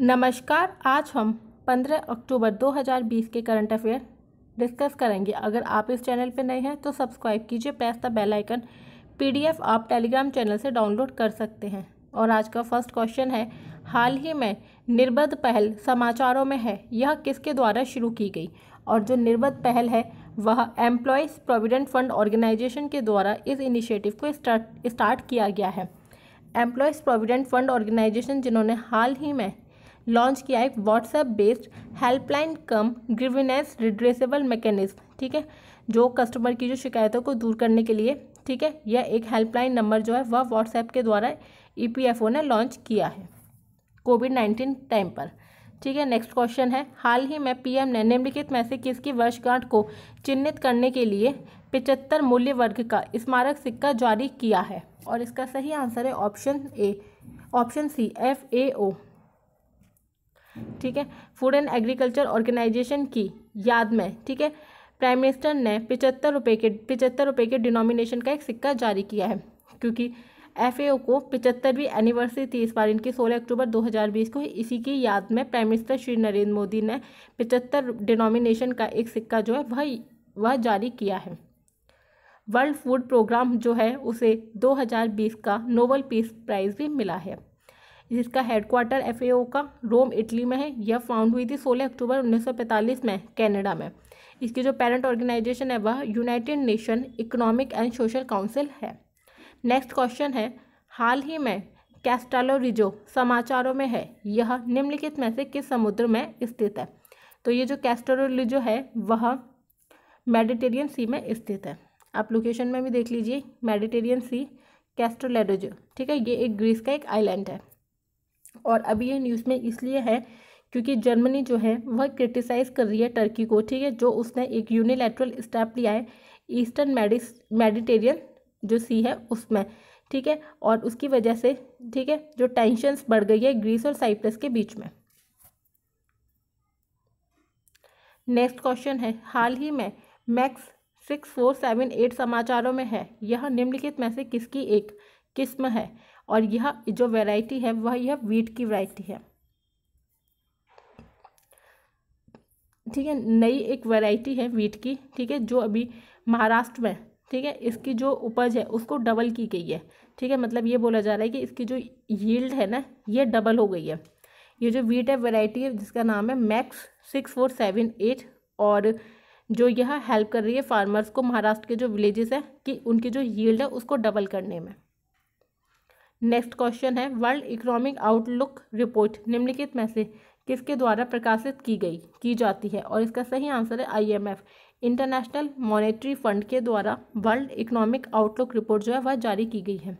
नमस्कार आज हम 15 अक्टूबर 2020 के करंट अफेयर डिस्कस करेंगे अगर आप इस चैनल पर नए हैं तो सब्सक्राइब कीजिए press the bell icon PDF आप टेलीग्राम चैनल से डाउनलोड कर सकते हैं और आज का फर्स्ट क्वेश्चन है हाल ही में निर्बध पहल समाचारों में है यह किसके द्वारा शुरू की गई और जो निर्बध पहल है वह एम्प्लॉयज़ प्रोविडेंट फंड ऑर्गेनाइजेशन के द्वारा इस इनिशिएटिव को स्टार्ट स्टार्ट किया गया है एम्प्लॉयज़ प्रोविडेंट फंड ऑर्गेनाइजेशन जिन्होंने हाल ही में लॉन्च किया है WhatsApp based helpline cum grievance redressable mechanism ठीक है जो कस्टमर की जो शिकायतों को दूर करने के लिए ठीक है यह एक हेल्पलाइन नंबर जो है वह व्हाट्सएप के द्वारा ई e ने लॉन्च किया है कोविड नाइन्टीन टाइम पर ठीक है नेक्स्ट क्वेश्चन है हाल ही में पीएम ने निम्नलिखित में से किसकी वर्षगांठ को चिन्हित करने के लिए पिचहत्तर मूल्य वर्ग का स्मारक सिक्का जारी किया है और इसका सही आंसर है option A option C F A O ठीक है फूड एंड एग्रीकल्चर ऑर्गेनाइजेशन की याद में ठीक है प्राइम मिनिस्टर ने पिचहत्तर रुपये के पिचहत्तर रुपये के डिनोमिनेशन का एक सिक्का जारी किया है क्योंकि एफ को पिचहत्तरवीं एनिवर्सरी थी इस बार इनकी 16 अक्टूबर 2020 को इसी की याद में प्राइम मिनिस्टर श्री नरेंद्र मोदी ने पिचहत्तर डिनोमिनेशन का एक सिक्का जो है वह वह जारी किया है वर्ल्ड फूड प्रोग्राम जो है उसे 2020 का नोबल पीस प्राइज़ भी मिला है जिसका हेडक्वार्टर एफ का रोम इटली में है यह फाउंड हुई थी 16 अक्टूबर 1945 में कनाडा में इसकी जो पेरेंट ऑर्गेनाइजेशन है वह United Nation Economic and Social Council है नेक्स्ट क्वेश्चन है हाल ही में कैस्टालो रिजो समाचारों में है यह निम्नलिखित में से किस समुद्र में स्थित है तो ये जो कैस्टालो रिजो है वह मेडिटेरियन सी में स्थित है आप लोकेशन में भी देख लीजिए मेडिटेरियन सी कैस्ट्रोलेडोजो ठीक है ये एक ग्रीस का एक आइलैंड है और अभी ये न्यूज़ में इसलिए है क्योंकि जर्मनी जो है वह क्रिटिसाइज़ कर रही है टर्की को ठीक है जो उसने एक यूनिलेटरल स्टेप लिया है ईस्टर्न मेडिस मेडिटेरियन जो सी है उसमें ठीक है और उसकी वजह से ठीक है जो टेंशन्स बढ़ गई है ग्रीस और साइप्रस के बीच में नेक्स्ट क्वेश्चन है हाल ही में MACS six four seven eight समाचारों में है यह निम्नलिखित में से किसकी एक किस्म है और यह जो वैरायटी है वह यह वीट की वैरायटी है ठीक है नई एक वैरायटी है वीट की ठीक है जो अभी महाराष्ट्र में ठीक है इसकी जो उपज है उसको डबल की गई है ठीक है मतलब ये बोला जा रहा है कि इसकी जो यील्ड है ना ये डबल हो गई है ये जो वीट है वैरायटी है जिसका नाम है MACS six four seven eight और जो यह हेल्प कर रही है फार्मर्स को महाराष्ट्र के जो विलेजेस हैं कि उनकी जो यील्ड है उसको डबल करने में नेक्स्ट क्वेश्चन है वर्ल्ड इकोनॉमिक आउटलुक रिपोर्ट निम्नलिखित में से किसके द्वारा प्रकाशित की गई की जाती है और इसका सही आंसर है आईएमएफ इंटरनेशनल मॉनेटरी फंड के द्वारा वर्ल्ड इकोनॉमिक आउटलुक रिपोर्ट जो है वह जारी की गई है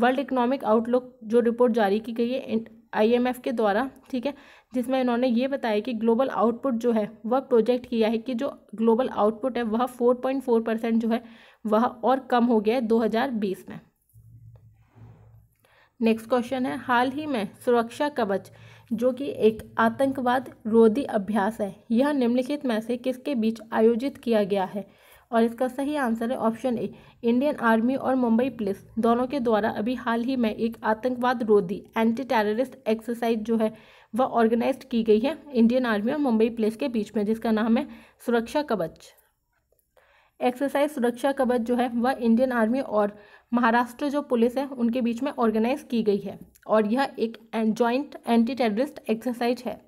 वर्ल्ड इकोनॉमिक आउटलुक जो रिपोर्ट जारी की गई है आईएमएफ के द्वारा ठीक है जिसमें इन्होंने ये बताया कि ग्लोबल आउटपुट जो है वह प्रोजेक्ट किया है कि जो ग्लोबल आउटपुट है वह फोर परसेंट जो है वह और कम हो गया है दो में नेक्स्ट क्वेश्चन है हाल ही में सुरक्षा कवच जो कि एक आतंकवाद रोधी अभ्यास है यह निम्नलिखित में से किसके बीच आयोजित किया गया है और इसका सही आंसर है ऑप्शन ए इंडियन आर्मी और मुंबई पुलिस दोनों के द्वारा अभी हाल ही में एक आतंकवाद रोधी एंटी टेररिस्ट एक्सरसाइज जो है वह ऑर्गेनाइज की गई है इंडियन आर्मी और मुंबई पुलिस के बीच में जिसका नाम है सुरक्षा कवच एक्सरसाइज सुरक्षा कवच जो है वह इंडियन आर्मी और महाराष्ट्र जो पुलिस है उनके बीच में ऑर्गेनाइज की गई है और यह एक जॉइंट एंटी टेररिस्ट एक्सरसाइज है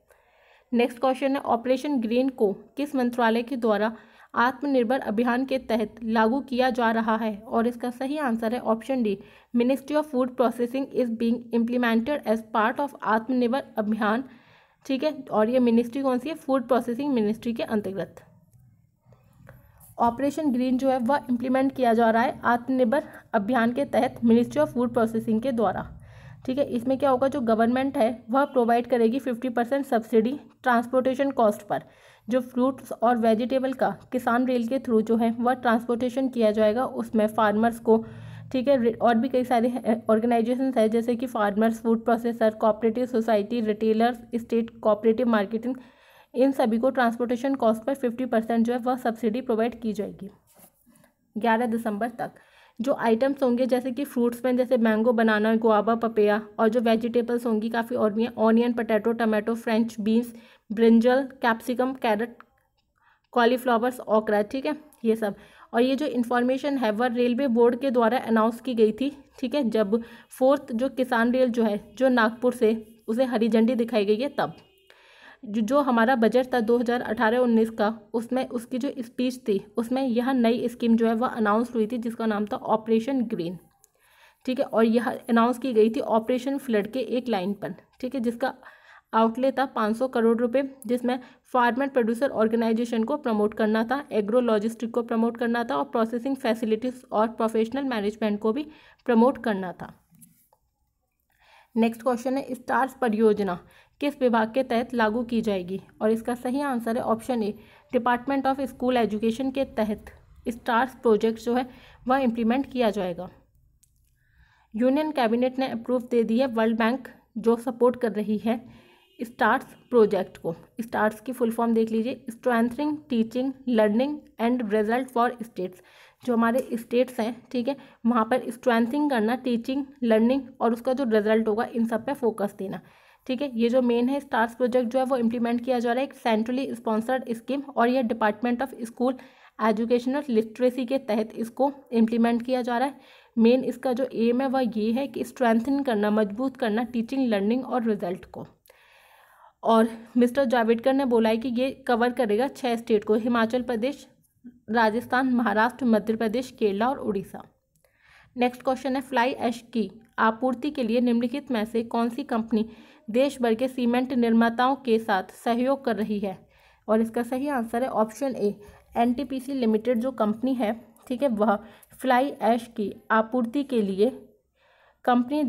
नेक्स्ट क्वेश्चन है ऑपरेशन ग्रीन को किस मंत्रालय के द्वारा आत्मनिर्भर अभियान के तहत लागू किया जा रहा है और इसका सही आंसर है option D ministry of food processing is being implemented as part of Atmanirbhar Abhiyan ठीक है और ये मिनिस्ट्री कौन सी है फूड प्रोसेसिंग मिनिस्ट्री के अंतर्गत ऑपरेशन ग्रीन जो है वह इम्प्लीमेंट किया जा रहा है आत्मनिर्भर अभियान के तहत मिनिस्ट्री ऑफ फूड प्रोसेसिंग के द्वारा ठीक है इसमें क्या होगा जो गवर्नमेंट है वह प्रोवाइड करेगी fifty percent subsidy transportation cost पर जो फ्रूट्स और वेजिटेबल का किसान रेल के थ्रू जो है वह ट्रांसपोर्टेशन किया जाएगा उसमें फार्मर्स को ठीक है और भी कई सारे ऑर्गेनाइजेशन है जैसे कि farmers food processor cooperative society retailers state cooperative marketing इन सभी को ट्रांसपोर्टेशन कॉस्ट पर फिफ्टी परसेंट जो है वह सब्सिडी प्रोवाइड की जाएगी ग्यारह दिसंबर तक जो आइटम्स होंगे जैसे कि फ्रूट्स में जैसे मैंगो बनाना गुआबा पपेया और जो वेजिटेबल्स होंगी काफ़ी और भी हैं onion potato tomato French beans brinjal capsicum carrot cauliflowers okra ठीक है ये सब और ये जो इन्फॉर्मेशन है वह रेलवे बोर्ड के द्वारा अनाउंस की गई थी ठीक है जब फोर्थ जो किसान रेल जो है जो नागपुर से उसे हरी झंडी दिखाई गई है तब जो हमारा बजट था 2018-19 का उसमें उसकी जो स्पीच थी उसमें यह नई स्कीम जो है वह अनाउंस हुई थी जिसका नाम था ऑपरेशन ग्रीन ठीक है और यह अनाउंस की गई थी ऑपरेशन फ्लड के एक लाइन पर ठीक है जिसका आउटले था 500 करोड़ रुपए जिसमें फार्मर प्रोड्यूसर ऑर्गेनाइजेशन को प्रमोट करना था एग्रो लॉजिस्टिक को प्रमोट करना था और प्रोसेसिंग फैसिलिटीज़ और प्रोफेशनल मैनेजमेंट को भी प्रमोट करना था नेक्स्ट क्वेश्चन है स्टार्स परियोजना किस विभाग के तहत लागू की जाएगी और इसका सही आंसर है option A department of school education के तहत स्टार्स प्रोजेक्ट जो है वह इम्प्लीमेंट किया जाएगा यूनियन कैबिनेट ने अप्रूव दे दी है वर्ल्ड बैंक जो सपोर्ट कर रही है स्टार्स प्रोजेक्ट को स्टार्स की फुल फॉर्म देख लीजिए strengthening teaching learning and result for states जो हमारे स्टेट्स हैं ठीक है वहाँ पर स्ट्रेंथिंग करना टीचिंग लर्निंग और उसका जो रिजल्ट होगा इन सब पे फोकस देना ठीक है ये जो मेन है स्टार्स प्रोजेक्ट जो है वो इम्प्लीमेंट किया जा रहा है एक सेंट्रली स्पॉन्सर्ड स्कीम और ये department of school educational literacy के तहत इसको इम्प्लीमेंट किया जा रहा है मेन इसका जो एम है वह ये है कि स्ट्रेंथन करना मजबूत करना टीचिंग लर्निंग और रिजल्ट को और मिस्टर जावेडकर ने बोला है कि ये कवर करेगा छः स्टेट को हिमाचल प्रदेश राजस्थान महाराष्ट्र मध्य प्रदेश केरला और उड़ीसा नेक्स्ट क्वेश्चन है फ्लाई एश की आपूर्ति के लिए निम्नलिखित में से कौन सी कंपनी देश भर के सीमेंट निर्माताओं के साथ सहयोग कर रही है और इसका सही आंसर है ऑप्शन ए एनटीपीसी लिमिटेड जो कंपनी है ठीक है वह फ्लाई ऐश की आपूर्ति के लिए कंपनी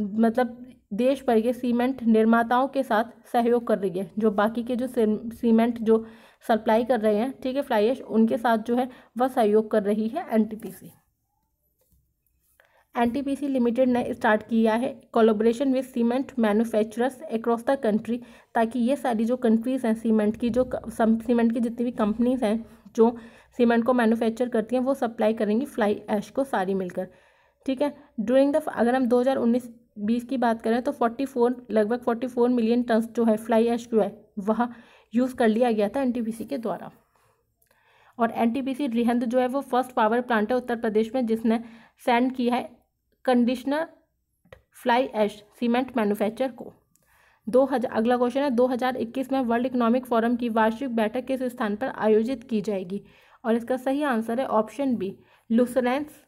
मतलब देश भर के सीमेंट निर्माताओं के साथ सहयोग कर रही है जो बाकी के जो सीमेंट जो सप्लाई कर रहे हैं ठीक है फ्लाई एश उनके साथ जो है वह सहयोग कर रही है एनटीपीसी एनटीपीसी लिमिटेड ने स्टार्ट किया है collaboration with cement manufacturers across the country ताकि ये सारी जो कंट्रीज़ हैं सीमेंट की जो सीमेंट की जितनी भी कंपनीज हैं जो सीमेंट को मैन्युफैक्चर करती हैं वो सप्लाई करेंगी फ्लाई एश को सारी मिलकर ठीक है डूरिंग द अगर हम 2019 बीस की बात करें तो फोर्टी फोर लगभग फोर्टी फोर मिलियन टन्स जो है फ्लाई एश जो है वह यूज़ कर लिया गया था एन के द्वारा और एन रिहंद जो है वो फर्स्ट पावर प्लांट है उत्तर प्रदेश में जिसने सेंड किया है conditioner fly ash cement manufacture को दो हजार अगला क्वेश्चन है दो हज़ार इक्कीस में वर्ल्ड इकोनॉमिक फोरम की वार्षिक बैठक किस स्थान पर आयोजित की जाएगी और इसका सही आंसर है option B Lucerne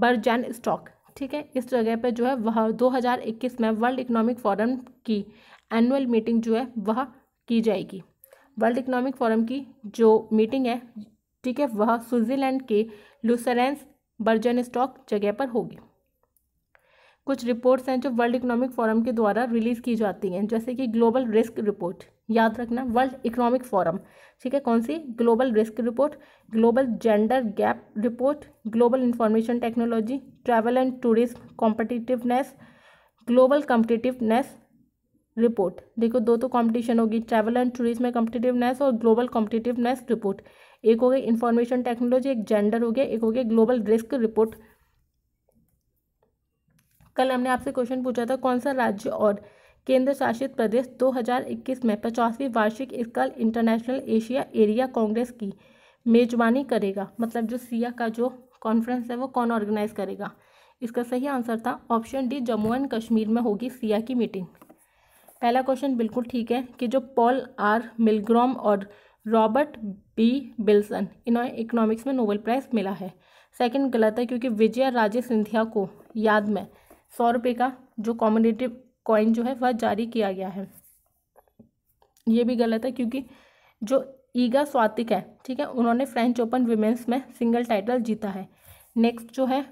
Burgenstock ठीक है इस जगह पे जो है वह 2021 में वर्ल्ड इकोनॉमिक फोरम की एनुअल मीटिंग जो है वह की जाएगी वर्ल्ड इकोनॉमिक फोरम की जो मीटिंग है ठीक है वह स्विट्ज़रलैंड के लुसरेंस बर्जन स्टॉक जगह पर होगी कुछ रिपोर्ट्स हैं जो वर्ल्ड इकोनॉमिक फोरम के द्वारा रिलीज़ की जाती हैं जैसे कि ग्लोबल रिस्क रिपोर्ट याद रखना वर्ल्ड इकोनॉमिक फोरम ठीक है कौन सी global risk report global gender gap report global information technology travel and tourism competitiveness global competitiveness report देखो दो तो कॉम्पिटिशन होगी ट्रैवल एंड टूरिज्म में कॉम्पिटिटिवनेस और ग्लोबल कॉम्पिटिटिवनेस रिपोर्ट एक हो गई इंफॉर्मेशन टेक्नोलॉजी एक जेंडर हो गया एक हो गया ग्लोबल रिस्क रिपोर्ट कल हमने आपसे क्वेश्चन पूछा था कौन सा राज्य और केंद्र शासित प्रदेश 2021 में पचासवीं वार्षिक Skal International Asia Area Congress की मेजबानी करेगा मतलब जो सिया का जो कॉन्फ्रेंस है वो कौन ऑर्गेनाइज करेगा इसका सही आंसर था option D Jammu and Kashmir में होगी सिया की मीटिंग पहला क्वेश्चन बिल्कुल ठीक है कि जो पॉल आर मिलग्रॉम और रॉबर्ट बी बिल्सन इन्होंने इकोनॉमिक्स में नोबेल प्राइज़ मिला है सेकंड गलत है क्योंकि विजय राजे सिंधिया को याद में सौ रुपये का जो कॉमोडेटिव कॉइन जो है वह जारी किया गया है ये भी गलत है क्योंकि जो ईगा स्वातिक है ठीक है उन्होंने फ्रेंच ओपन वीमेंस में सिंगल टाइटल जीता है नेक्स्ट जो है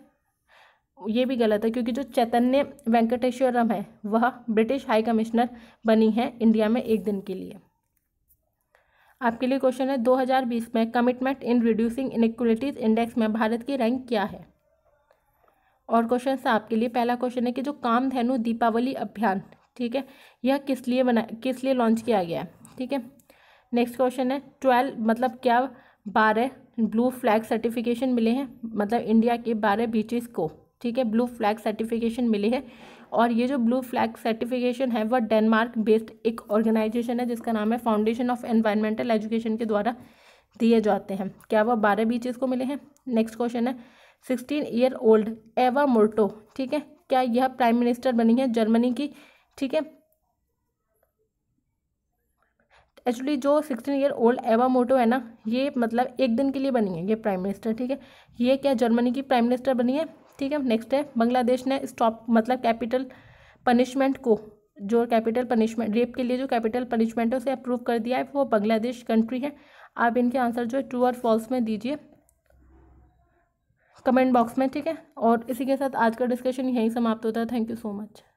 ये भी गलत है क्योंकि जो चैतन्य वेंकटेश्वरम है वह ब्रिटिश हाई कमिश्नर बनी है इंडिया में एक दिन के लिए आपके लिए क्वेश्चन है 2020 में commitment in reducing inequalities index में भारत की रैंक क्या है और क्वेश्चन आपके लिए पहला क्वेश्चन है कि जो कामधेनु दीपावली अभियान ठीक है यह किस लिए बना किस लिए लॉन्च किया गया है ठीक है नेक्स्ट क्वेश्चन है ट्वेल्व मतलब क्या बारह ब्लू फ्लैग सर्टिफिकेशन मिले हैं मतलब इंडिया के बारह बीचेस को ठीक है ब्लू फ्लैग सर्टिफिकेशन मिले हैं और ये जो ब्लू फ्लैग सर्टिफिकेशन है वह डेनमार्क बेस्ड एक ऑर्गेनाइजेशन है जिसका नाम है फाउंडेशन ऑफ एनवायरमेंटल एजुकेशन के द्वारा दिए जाते हैं क्या वह बारह बीचेस को मिले हैं नेक्स्ट क्वेश्चन है sixteen year old Eva Morto ठीक है क्या यह प्राइम मिनिस्टर बनी है जर्मनी की ठीक है एक्चुअली जो सिक्सटीन ईयर ओल्ड एवा मोटो है ना ये मतलब एक दिन के लिए बनी है ये प्राइम मिनिस्टर ठीक है ये क्या जर्मनी की प्राइम मिनिस्टर बनी है ठीक है नेक्स्ट है बांग्लादेश ने स्टॉप मतलब कैपिटल पनिशमेंट को जो कैपिटल पनिशमेंट रेप के लिए जो कैपिटल पनिशमेंट है उसे अप्रूव कर दिया है वो बांग्लादेश कंट्री है आप इनके आंसर जो है ट्रू और फॉल्स में दीजिए कमेंट बॉक्स में ठीक है और इसी के साथ आज का डिस्कशन यहीं समाप्त होता है थैंक यू सो मच